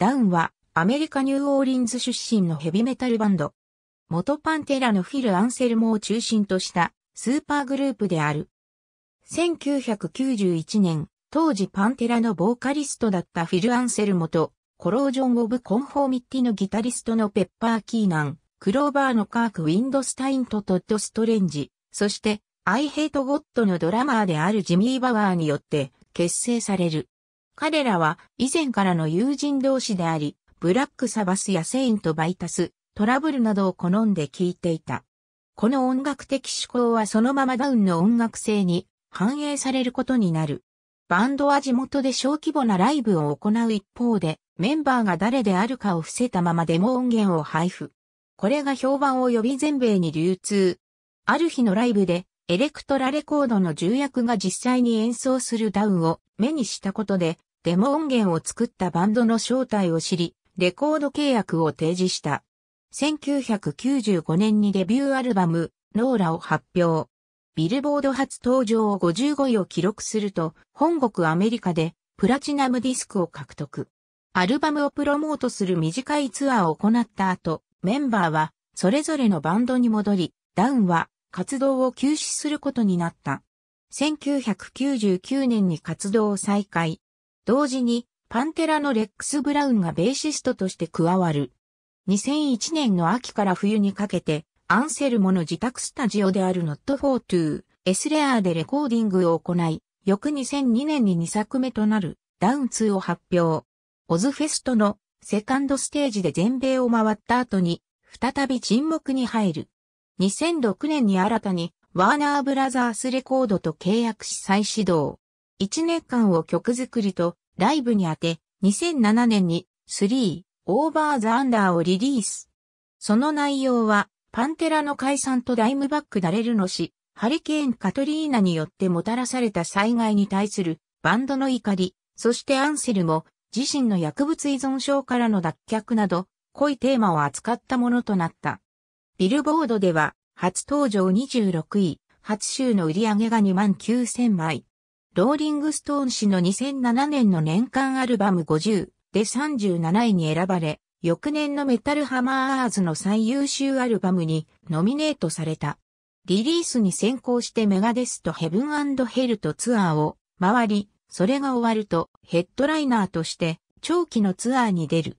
ダウンはアメリカニューオーリンズ出身のヘビメタルバンド。元パンテラのフィル・アンセルモを中心としたスーパーグループである。1991年、当時パンテラのボーカリストだったフィル・アンセルモと、コロージョン・オブ・コンフォーミッティのギタリストのペッパー・キーナン、クローバーのカーク・ウィンドスタインとトッド・ストレンジ、そして、アイ・ヘイト・ゴッドのドラマーであるジミー・バワーによって結成される。彼らは以前からの友人同士であり、ブラックサバスやセイントバイタス、トラブルなどを好んで聴いていた。この音楽的思考はそのままダウンの音楽性に反映されることになる。バンドは地元で小規模なライブを行う一方で、メンバーが誰であるかを伏せたままデモ音源を配布。これが評判を呼び全米に流通。ある日のライブで、エレクトラレコードの重役が実際に演奏するダウンを目にしたことで、デモ音源を作ったバンドの正体を知り、レコード契約を提示した。1995年にデビューアルバム、ノーラを発表。ビルボード初登場を55位を記録すると、本国アメリカでプラチナムディスクを獲得。アルバムをプロモートする短いツアーを行った後、メンバーはそれぞれのバンドに戻り、ダウンは活動を休止することになった。1999年に活動を再開。同時に、パンテラのレックス・ブラウンがベーシストとして加わる。2001年の秋から冬にかけて、アンセルモの自宅スタジオであるノットフォートゥー、エスレアーでレコーディングを行い、翌2002年に2作目となる、ダウン2を発表。オズフェストのセカンドステージで全米を回った後に、再び沈黙に入る。2006年に新たに、ワーナーブラザースレコードと契約し再始動。1年間を曲作りとライブに当て、2007年に3、オーバーザアンダーをリリース。その内容は、パンテラの解散とダイムバックダレルの死、ハリケーンカトリーナによってもたらされた災害に対するバンドの怒り、そしてアンセルも自身の薬物依存症からの脱却など、濃いテーマを扱ったものとなった。ビルボードでは、初登場26位、初週の売り上げが2万9000枚。ローリングストーン氏の2007年の年間アルバム50で37位に選ばれ、翌年のメタルハマーズの最優秀アルバムにノミネートされた。リリースに先行してメガデスとヘブンヘルとツアーを回り、それが終わるとヘッドライナーとして長期のツアーに出る。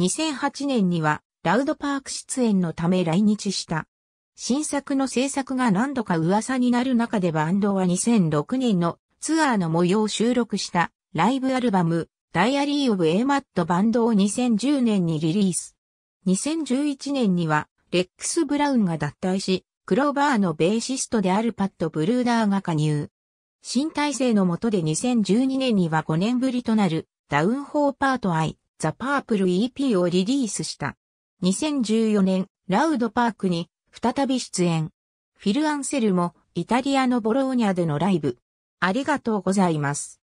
2008年にはラウドパーク出演のため来日した。新作の制作が何度か噂になる中でバンドは2006年のツアーの模様を収録したライブアルバム、ダイアリーオブエイ・マット・バンドを2010年にリリース。2011年には、レックス・ブラウンが脱退し、クローバーのベーシストであるパッド・ブルーダーが加入。新体制の下で2012年には5年ぶりとなる、ダウンホーパート・アイ、ザ・パープル EP をリリースした。2014年、ラウドパークに再び出演。フィル・アンセルもイタリアのボローニャでのライブ、ありがとうございます。